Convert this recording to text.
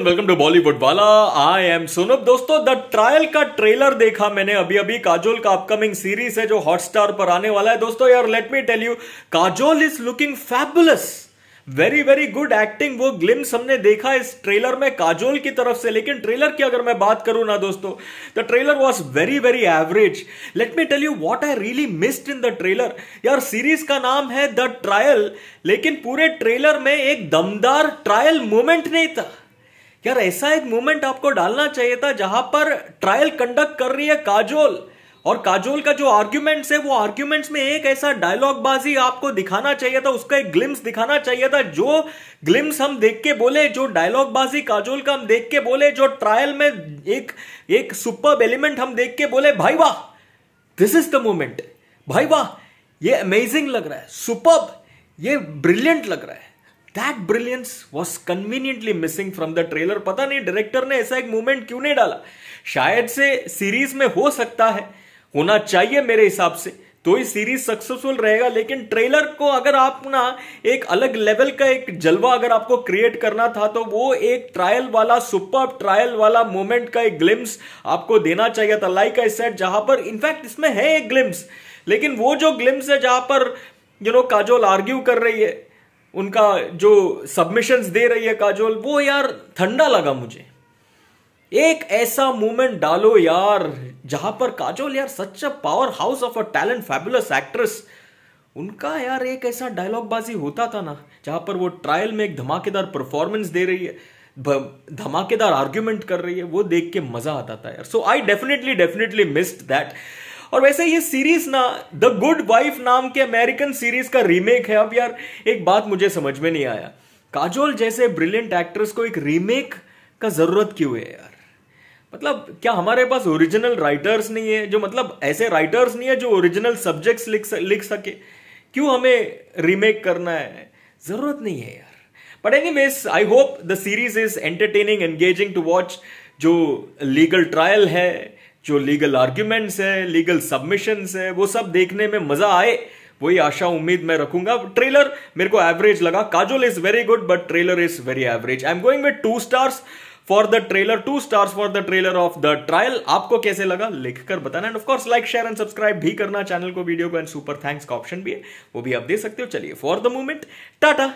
welcome to Bollywood वाला I am सोनब दोस्तों the trial का ट्रेलर देखा मैंने अभी अभी काजोल का अपकमिंग सीरीज है जो हॉटस्टार पर आने वाला है दोस्तों यार let me tell you Kajol is looking fabulous very very good acting वो ग्लिम्स हमने देखा इस ट्रेलर में काजोल की तरफ से लेकिन ट्रेलर की अगर मैं बात करूं ना दोस्तों the trailer was very very average let me tell you what I really missed in the trailer यार सीरीज का नाम है द ट्रायल लेकिन पूरे ट्रेलर में एक दमदार ट्रायल मोमेंट नहीं था यार ऐसा एक मोमेंट आपको डालना चाहिए था जहां पर ट्रायल कंडक्ट कर रही है काजोल और काजोल का जो आर्ग्यूमेंट्स है वो आर्ग्यूमेंट्स में एक ऐसा डायलॉग बाजी आपको दिखाना चाहिए था उसका एक ग्लिम्स दिखाना चाहिए था जो ग्लिम्स हम देख के बोले जो डायलॉग बाजी काजोल का हम देख के बोले जो ट्रायल में एक एक सुपर एलिमेंट हम देख के बोले भाई वाह दिस इज द मोमेंट भाई वाह ये अमेजिंग लग रहा है सुपर ये ब्रिलियंट लग रहा है that brilliance was conveniently missing from the trailer पता नहीं डायरेक्टर ने ऐसा एक मूवमेंट क्यों नहीं डाला शायद से सीरीज में हो सकता है होना चाहिए मेरे हिसाब से तो ये सीरीज सक्सेसफुल रहेगा लेकिन ट्रेलर को अगर आप ना एक अलग लेवल का एक जलवा अगर आपको क्रिएट करना था तो वो एक ट्रायल वाला सुपर ट्रायल वाला मोमेंट का एक ग्लिम्स आपको देना चाहिए था लाइक आई सेट जहां पर इनफैक्ट इसमें है एक ग्लिम्स लेकिन वो जो ग्लिम्स है जहां पर यू नो काजोल आर्ग्यू कर रही है उनका जो सबमिशंस दे रही है काजोल वो यार ठंडा लगा मुझे एक ऐसा मोमेंट डालो यार जहां पर काजोल यार such a powerhouse of a talent fabulous actress उनका यार एक ऐसा डायलॉगबाजी होता था ना जहां पर वो ट्रायल में एक धमाकेदार परफॉर्मेंस दे रही है धमाकेदार आर्ग्यूमेंट कर रही है वो देख के मजा आता था यार so I definitely definitely missed that और वैसे ये सीरीज ना द गुड वाइफ नाम के अमेरिकन सीरीज का रीमेक है अब यार एक बात मुझे समझ में नहीं आया काजोल जैसे ब्रिलियंट एक्ट्रेस को एक रीमेक का जरूरत क्यों है यार मतलब क्या हमारे पास ओरिजिनल राइटर्स नहीं है जो मतलब ऐसे राइटर्स नहीं है जो ओरिजिनल सब्जेक्ट्स लिख लिख सके क्यों हमें रीमेक करना है जरूरत नहीं है यार but any miss I hope the series is entertaining engaging to watch जो लीगल ट्रायल है जो लीगल आर्ग्यूमेंट्स है लीगल सबमिशंस है वो सब देखने में मजा आए वही आशा उम्मीद मैं रखूंगा ट्रेलर मेरे को एवरेज लगा Kajol is very good but trailer is very average I am going with two stars for the trailer two stars for the trailer of the trial आपको कैसे लगा लिखकर बताना and of course like share and subscribe भी करना channel को video को and super thanks का ऑप्शन भी है वो भी आप दे सकते हो चलिए फॉर द मूवमेंट टाटा